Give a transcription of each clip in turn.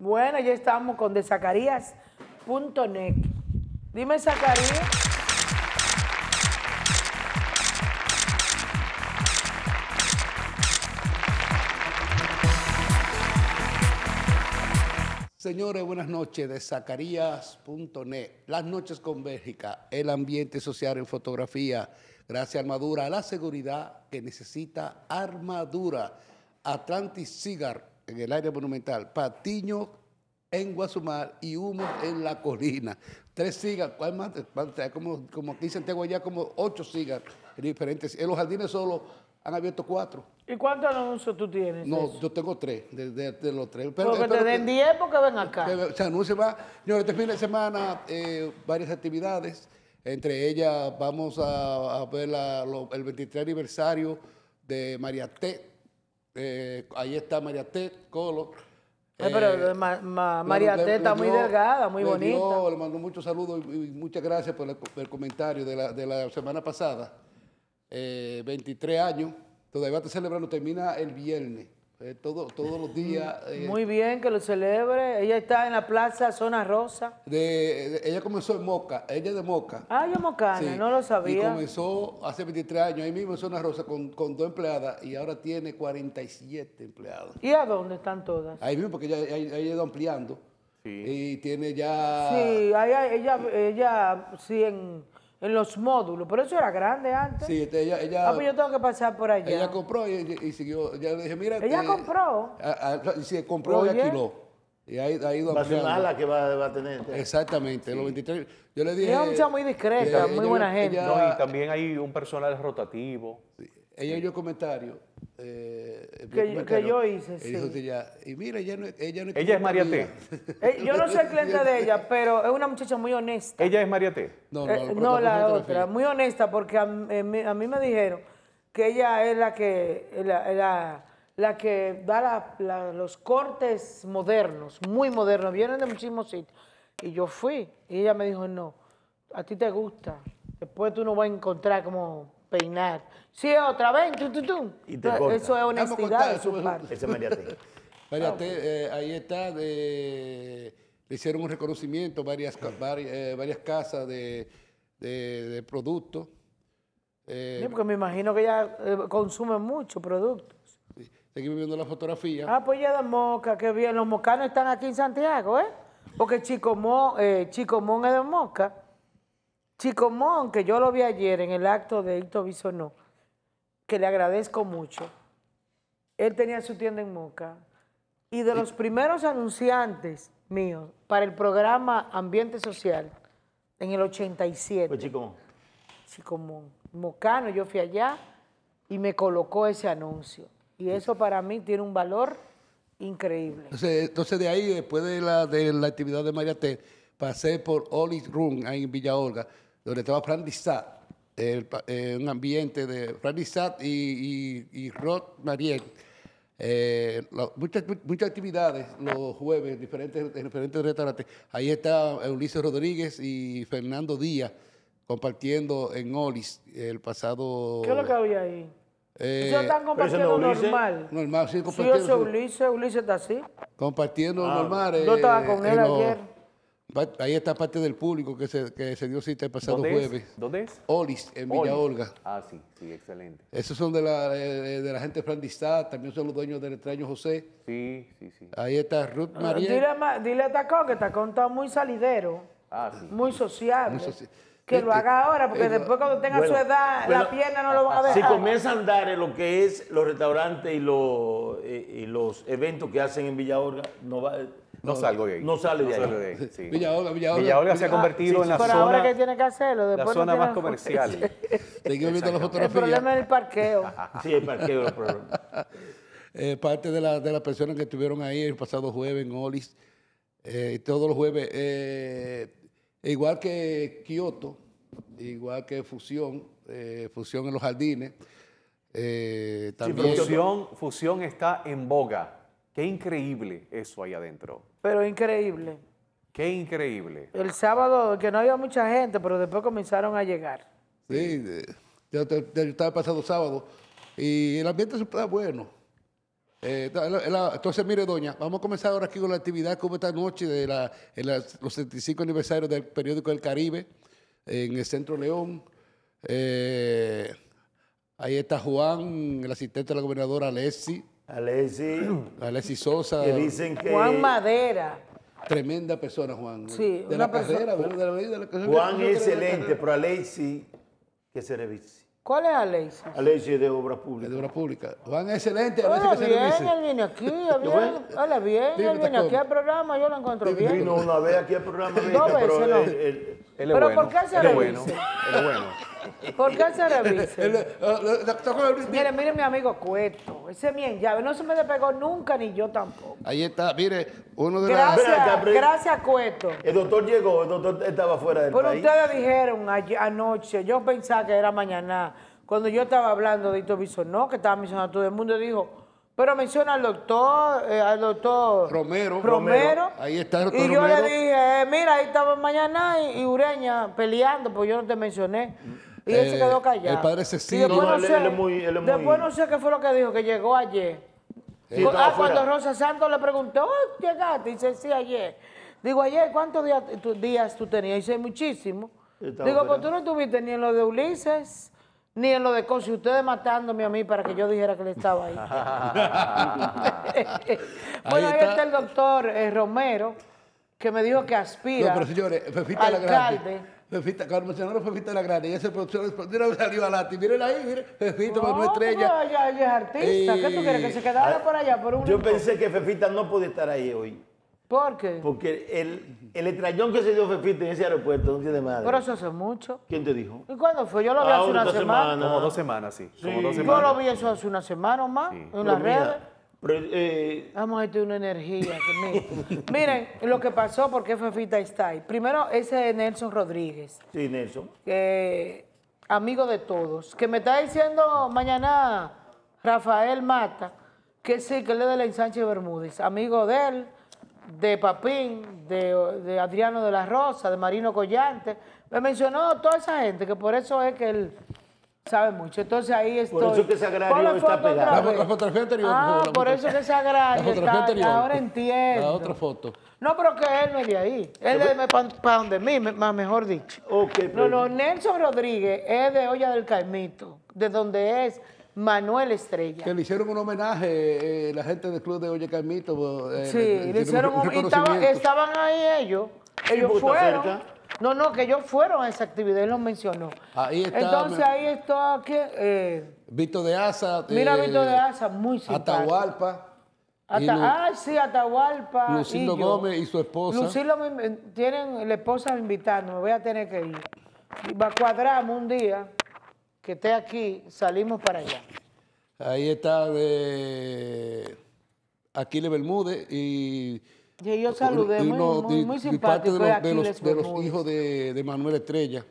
Bueno, ya estamos con de Zacarías.net. Dime, Zacarías. Señores, buenas noches de Zacarías.net. Las noches con Bélgica, el ambiente social en fotografía. Gracias a Armadura, la seguridad que necesita Armadura. Atlantis Cigar, en el área monumental, Patiño en Guasumar y Humo en la colina. Tres sigas, ¿cuál más? Como, dicen, tengo ya como ocho sigas diferentes. En los jardines solo han abierto cuatro. ¿Y cuántos anuncios tú tienes? No, yo tengo tres, de, los tres. Pero, que te den diez porque ven acá. se anuncia más. Señores, este fin de semana eh, varias actividades. Entre ellas vamos a, ver el 23 aniversario de María T eh, ahí está María T, Colo. Ah, pero eh, María T está muy delgada, muy bonita. le mando muchos saludos y, muchas gracias por el, comentario de la, semana pasada. 23 eh, años, todavía está celebrando, termina el viernes. Eh, todos los días. Mm, eh, muy bien, que lo celebre. Ella está en la plaza Zona Rosa. ella comenzó en Moca, ella es de Moca. Ah, yo mocana, no lo sabía. Y comenzó hace 23 años ahí mismo en Zona Rosa con, dos empleadas y ahora tiene 47 empleados. ¿Y a dónde están todas? Ahí mismo, porque ella, ha ido ampliando. Y tiene ya... Sí, ella, ella, en... en. En los módulos, pero eso era grande antes. Sí, este, ella, ella. Ah, pues yo tengo que pasar por allá. Ella compró y, y siguió. Ya le dije, mira. Ella este, compró. y se compró y alquiló. Y ha, ha ido va a ser mala que va, va, a tener. Exactamente, sí. los 23. Yo le dije. Es una muy discreta, muy buena gente. no, y también hay un personal rotativo. Sí. Ella oyó comentario eh, que, yo, hice, sí. y mira, ella no, ella es, ella es María T. Eh, yo no soy cliente de ella, pero es una muchacha muy honesta. ¿Ella es María T? No, no, eh, la otra. Muy honesta, porque a, mí, me dijeron que ella es la que, la, que da los cortes modernos, muy modernos. Vienen de muchísimos sitios. Y yo fui, y ella me dijo, no, a ti te gusta. Después tú no vas a encontrar como peinar. Sí, otra vez. Eso es honestidad de su parte. Ese es María eh, ahí está. le hicieron un reconocimiento varias, eh, varias, casas de, productos. Eh, sí, porque me imagino que ella consume muchos productos. Seguimos viendo la fotografía. Ah, pues ya de Moca, qué bien. Los mocanos están aquí en Santiago, ¿eh? Porque Chico, Mo, Chico es de Moca. Chicomón, que yo lo vi ayer en el acto de Hito Bisonó, que le agradezco mucho. Él tenía su tienda en Moca y de los primeros anunciantes míos para el programa Ambiente Social en el 87. Chicomón. Chicomón. Mocano, yo fui allá y me colocó ese anuncio. Y eso para mí tiene un valor increíble. Entonces, de ahí, después de la, de la actividad de María pasé por Oli's Room ahí en Villa Olga donde estaba Frank Dissat, eh, un ambiente de Frank Dissat y, Rod Mariel. Eh, muchas, muchas, actividades los jueves en diferentes restaurantes. Ahí está Ulises Rodríguez y Fernando Díaz compartiendo en Olis el pasado. ¿Qué es lo que había ahí? Eh, Ellos están compartiendo normal. Normal, sí, compartiendo. Sí, yo soy Ulises, Ulises está así. Compartiendo ah, normal. Yo estaba eh, con él ayer ahí está parte del público que se, dio cita el pasado jueves. ¿Dónde es? Olis, en Villa Olga. Ah, sí, sí, excelente. Esos son de la, de la gente franquistada, también son los dueños del extraño José. Sí, sí, sí. Ahí está Ruth ah, María. Dile, a Tacón que Tacón está muy salidero, ah, sí. muy sociable. Que eh, lo haga eh, ahora, porque eh, después cuando tenga su edad, la pierna no lo va a dejar. Si comienza a andar en lo que es los restaurantes y los, los eventos que hacen en Villa Olga, no va no, salgo de No sale de ahí. ahí. Sí. se ha ah, convertido en la zona. que tiene que la zona más comercial. viendo El problema es el parqueo. sí, el parqueo es el problema. Eh, parte de, de las personas que estuvieron ahí el pasado jueves en Olis, eh, todos los jueves, eh, igual que Kioto, igual que Fusión, eh, Fusión en los jardines. Sí, fusión, fusión está en boga. Qué increíble eso ahí adentro. Pero increíble. Qué increíble. El sábado, que no había mucha gente, pero después comenzaron a llegar. Sí, ya estaba pasado sábado y el ambiente está ah, bueno. Eh, entonces, mire, doña, vamos a comenzar ahora aquí con la actividad como esta noche de la, los 75 aniversarios del periódico del Caribe en el Centro León. Eh, ahí está Juan, el asistente de la gobernadora Alessi, Alexi. Alexi Sosa. dicen que... Juan Madera. Tremenda persona, Juan. Sí, de la persona. carrera, De la, vida, de la carrera. Juan es excelente, pero Alexi, que se revise. ¿Cuál es Alexis? Alexis de obra pública. De obra pública. Juan, excelente. veces que bien, él viene aquí. Bien, hola, bien, él viene aquí al programa, yo lo encuentro bien. Vino una vez aquí al programa. Dos veces, pero no. pero ¿por qué se revise? Bueno, es bueno. ¿Por qué se revise? Mire, mire mi amigo Cueto. Ese mi llave no se me pegó nunca, ni yo tampoco. Ahí está, mire, uno de gracias, gracias, Cueto. El doctor llegó, el doctor estaba fuera del Pero país. Pero ustedes dijeron anoche, yo pensaba que era mañana, cuando yo estaba hablando de Hito no, que estaba mencionando todo el mundo, dijo... Pero menciona al doctor, eh, al doctor Romero, Romero. Ahí está el doctor Y yo le dije, eh, mira, ahí estaba mañana y, Ureña peleando, pues yo no te mencioné. Y él se eh, quedó callado. El padre Cecilio. Después, no, sé, él, muy, después no sé qué fue lo que dijo, que llegó ayer. ah, cuando Rosa Santos le preguntó, oh, llegaste, dice, sí, ayer. Digo, ayer, ¿cuántos días, tú, tenías? dice, muchísimo. Digo, pues tú no estuviste ni en lo de Ulises, ni en lo de Cosi. Ustedes matándome a mí para que yo dijera que él estaba ahí. bueno, ahí está. el doctor eh, Romero, que me dijo que aspira. No, pero señores, alcalde. Fefita, cuando mencionaron Fefita la Gran, y esa producción mira, salió a latir. Miren ahí, miren, Fefita, no, pues, no estrella. Oh, ella, ella, es artista. ¿Qué tú quieres? Que se quedara eh, por allá por un. Yo pensé que Fefita no podía estar ahí hoy. ¿Por qué? Porque el, el estrellón que se dio Fefita en ese aeropuerto no tiene madre. Pero eso hace mucho. ¿Quién te dijo? ¿Y cuándo fue? Yo lo vi ah, hace una semana. Como dos semanas, sí. Como dos semanas. Yo lo vi eso hace una semana o más en las redes. Eh, Vamos a una energía. Miren lo que pasó, porque fue Fita ahí, Primero, ese Nelson Rodríguez. Sí, Nelson. Que, amigo de todos. Que me está diciendo mañana Rafael Mata que sí, que él es de la ensanche Bermúdez. Amigo de él, de Papín, de, de, Adriano de la Rosa, de Marino Collante. Me mencionó toda esa gente, que por eso es que él Sabe mucho. Entonces ahí estoy. Por eso que se agrario está La, fotografía anterior. Ah, por, eso que se agrario Ahora entiendo. La otra foto. No, pero que él no es de ahí. Él es de pa donde mí, más mejor dicho. No, no, Nelson Rodríguez es de Olla del Caimito, de donde es Manuel Estrella. Que le hicieron un homenaje eh, la gente del club de Olla Caimito. Eh, sí, eh, le, hicieron un... Y estaban ahí ellos. Ellos fueron... Cerca? No, no, que ellos fueron a esa actividad, él los mencionó. Ahí está. Entonces ahí está. que. Eh, Vito de Asa. Mira, eh, Vito de Asa, muy simpático. Atahualpa. ah, sí, Atahualpa. Lucilo Gómez y su esposa. Lucilo tienen la esposa invitando, me voy a tener que ir. Va a Cuadramos un día que esté aquí, salimos para allá. Ahí está aquí eh, Aquiles Bermúdez y yo saludé, muy, muy, simpático. De, los, de los, hijos de, Manuel Estrella,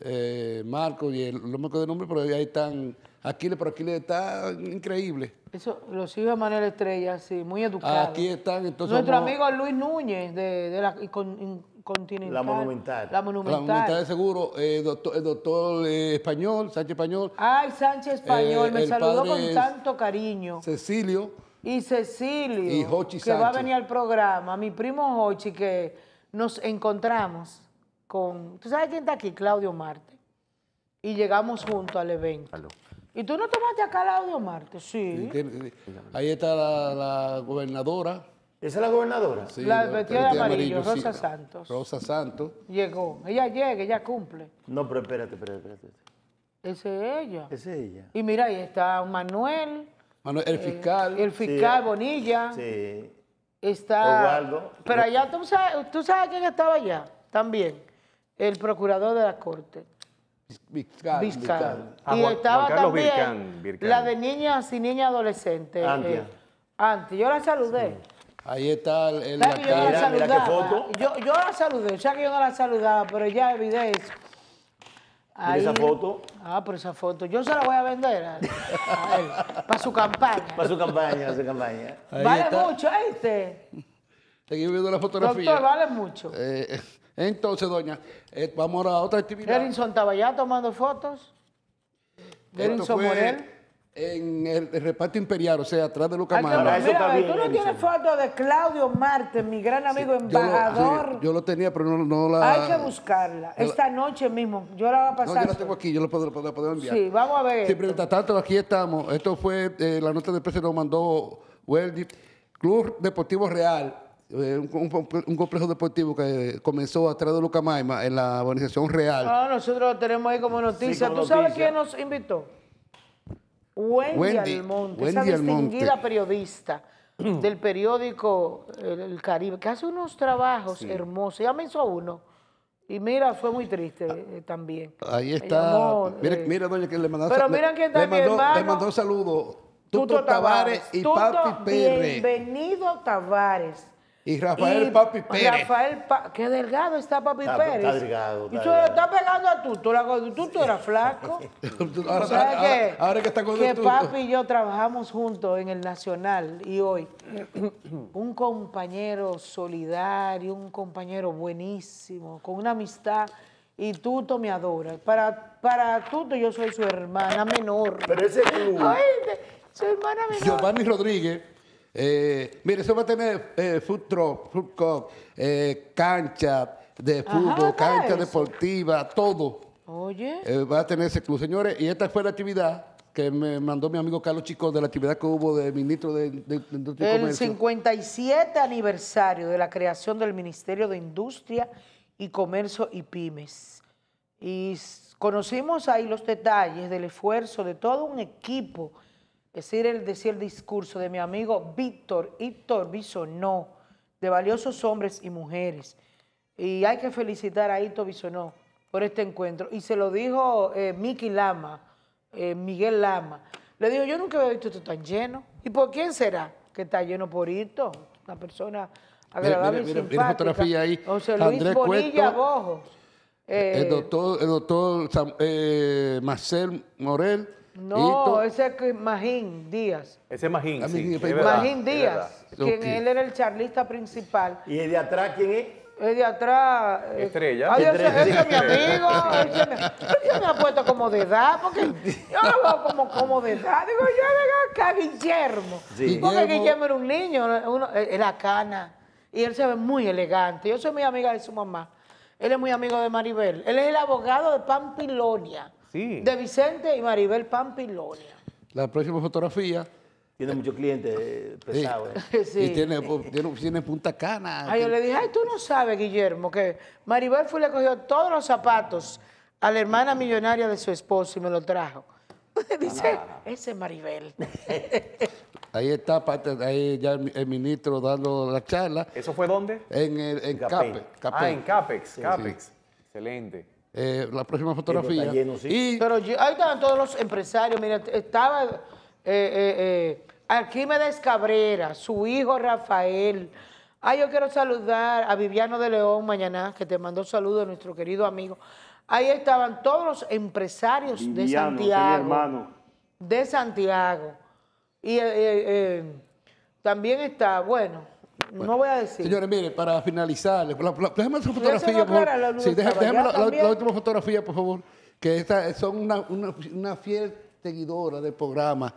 eh, Marco y el, no me acuerdo de nombre, pero ahí están, Aquiles, pero Aquiles está increíble. Eso, los hijos de Manuel Estrella, sí, muy educados. Aquí están, entonces. Nuestro amigo Luis Núñez, de, la Continental. La Monumental. La Monumental. La Monumental de Seguro, eh, el doctor eh, Español, Sánchez Español. Ay, Sánchez Español, me saludó con tanto cariño. Cecilio y Cecilio, que va a venir al programa, mi primo Hochi, que nos encontramos con, ¿tú sabes quién está aquí? Claudio Marte. Y llegamos juntos al evento. ¿Y tú no tomaste acá Claudio Marte? Sí. Ahí está la, gobernadora. ¿Esa es la gobernadora? Sí, la vestida de amarillo, Rosa Santos. Rosa Santos. Llegó. Ella llega, ella cumple. No, pero espérate, espérate, espérate. Esa es ella. Esa es ella. Y mira, ahí está Manuel el eh, fiscal. el fiscal Bonilla. Sí. Está. Pero allá tú sabes, tú sabes quién estaba allá también. El procurador de la corte. Vizcal. Y ah, estaba también la de niñas y niñas adolescentes. Eh, antes. antes. Yo la saludé. Ahí está el, la, yo la, foto. Yo, yo la saludé. O sea que yo no la saludaba, pero ya evidencia. ¿Por esa foto. Ah, por esa foto. Yo se la voy a vender Para su campaña. Para su campaña, su campaña. vale mucho, este. Seguimos viendo la fotografía. Doctor, vale mucho. Eh, eh, entonces, doña, eh, vamos a otra actividad. Erinson estaba ya tomando fotos. Erinson Morel en el, reparto imperial, o sea, atrás de Lucas Mara. Tú no tienes foto de Claudio Marte, mi gran amigo embajador. Yo lo, tenía, pero no, la. Hay que buscarla. Esta noche mismo. Yo la voy a pasar. No, yo la tengo aquí, yo la puedo, la puedo enviar. Sí, vamos a ver. Sí, pero tanto, aquí estamos. Esto fue eh, la nota de prensa que nos mandó Weldy. Club Deportivo Real. Eh, un, complejo deportivo que comenzó atrás de Lucamaima en la organización Real. Ah, nosotros lo tenemos ahí como noticia. ¿Tú sabes quién nos invitó? Wendy, Wendy Almonte, esa distinguida periodista del periódico El Caribe, que hace unos trabajos hermosos. Ya me hizo uno. Y mira, fue muy triste ah, eh, también. Ahí está. Eh, mira, doña, que le mandó Pero mira quién está le mandó, hermano, mandó saludos. Tuto, Tuto Tavares y Tuto, Pérez. Bienvenido, Tavares. Y Rafael Papi Pérez. Rafael, qué delgado está Papi Pérez. Está delgado. Está y tú lo estás pegando a Tuto. Tú, era eras flaco. ahora, que, ahora, que está con Que Papi y yo trabajamos juntos en el Nacional y hoy. un compañero solidario, un compañero buenísimo, con una amistad y Tuto me adora. Para, para Tuto yo soy su hermana menor. Pero ese club. su hermana menor. Giovanni Rodríguez eh, mire, eso va a tener eh, food eh, cancha de fútbol, cancha deportiva, todo. Oye. va a tener ese club, señores. Y esta fue la actividad que me mandó mi amigo Carlos Chico de la actividad que hubo de ministro de, Industria y Comercio. El 57 aniversario de la creación del Ministerio de Industria y Comercio y Pymes. Y conocimos ahí los detalles del esfuerzo de todo un equipo Decir el, decir el discurso de mi amigo Víctor, Víctor Bisonó, de valiosos hombres y mujeres. Y hay que felicitar a Víctor Bisonó por este encuentro. Y se lo dijo eh, Miki Lama, eh, Miguel Lama. Le digo, yo nunca había visto esto tan lleno. ¿Y por quién será que está lleno por Víctor? Una persona agradable y fotografía ahí. Luis Bonilla Bojos. el doctor, el doctor eh, Marcel Morel no, ese es Magín Díaz. Ese es Magín, ah, sí. Magín pues, Díaz, quien él era el charlista principal. ¿Y el de atrás quién es? El de atrás. Eh, Estrella. Ay, Ese, es mi amigo. Ese me, me ha puesto como de edad, porque yo lo como, como de edad. Digo, yo era acá Guillermo. Porque Guillermo... era un niño, uno, eh, era cana. Y él se ve muy elegante. Yo soy muy amiga de su mamá. Él es muy amigo de Maribel. Él es el abogado de Pampilonia. De Vicente y Maribel Pampilonia. La próxima fotografía. Tiene muchos clientes eh, pesados. Eh. Y pues, tiene, punta cana. Ay, ah, yo le dije, ay, tú no sabes, Guillermo, que Maribel fue y le cogió todos los zapatos a la hermana millonaria de su esposo y me lo trajo. Dice, ese es Maribel. ahí está, ahí ya el ministro dando la charla. ¿Eso fue dónde? En, el, en Capex. Ah, en Capex, Capex. Excelente. Eh, la próxima fotografía. Pero ahí estaban todos los empresarios. Mira, estaba eh, eh, eh, Arquímedes Cabrera, su hijo Rafael. ah yo quiero saludar a Viviano de León mañana, que te mandó saludos a nuestro querido amigo. Ahí estaban todos los empresarios de Santiago. De Santiago. Y eh, también está, bueno, no voy a decir. Señores, mire, para finalizar, déjenme fotografía, Sí, la, última fotografía, por favor. Que son una, fiel seguidora del programa.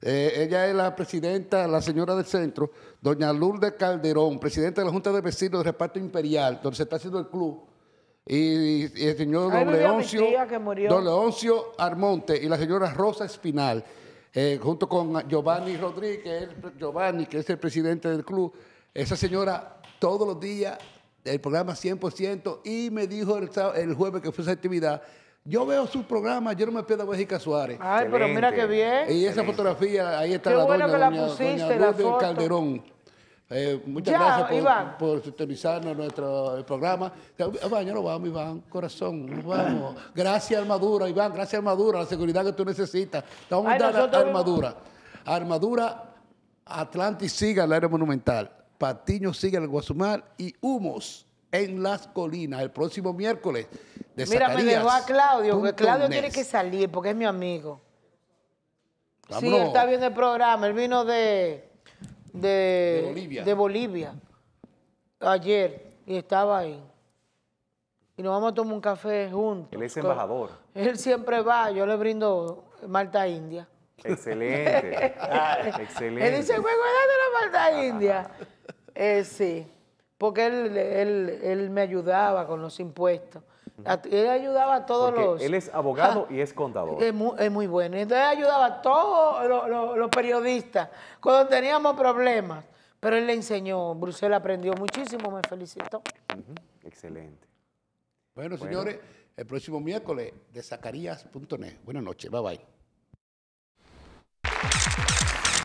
Eh, ella es la presidenta, la señora del centro, doña Lourdes Calderón, presidenta de la Junta de Vecinos del Reparto Imperial, donde se está haciendo el club. Y, el señor don, Leoncio, don Leoncio, Armonte y la señora Rosa Espinal, eh, junto con Giovanni Rodríguez, Giovanni, que es el presidente del club, esa señora todos los días, el programa 100%, y me dijo el, jueves que fue esa actividad, yo veo su programa, yo no me pierdo a Béjica Suárez. Ay, pero mira qué bien. Y esa fotografía, ahí está la Calderón. muchas gracias por, sintonizarnos nuestro programa. ya nos vamos, Iván, corazón, nos vamos. Gracias, Armadura, Iván, gracias, Armadura, la seguridad que tú necesitas. Te vamos Armadura. Armadura Atlantis Siga, el aire monumental. Patiño sigue el Guasumar y Humos en las colinas el próximo miércoles. De Mira, me dejó a Claudio, que Claudio tiene que salir porque es mi amigo. Sí, él está viendo el programa, él vino de, de, Bolivia. ayer y estaba ahí. Y nos vamos a tomar un café juntos. Él es embajador. Él siempre va, yo le brindo Malta India. Excelente. excelente. Él dice, me voy la Malta India. Eh, sí, porque él, me ayudaba con los impuestos. Él ayudaba a todos los... Él es abogado y es contador. Es muy, bueno. Entonces ayudaba a todos los, periodistas cuando teníamos problemas. Pero él le enseñó, Bruselas aprendió muchísimo, me felicitó. Excelente. Bueno, bueno, señores, el próximo miércoles de Zacarías.net. Buenas noches, bye bye.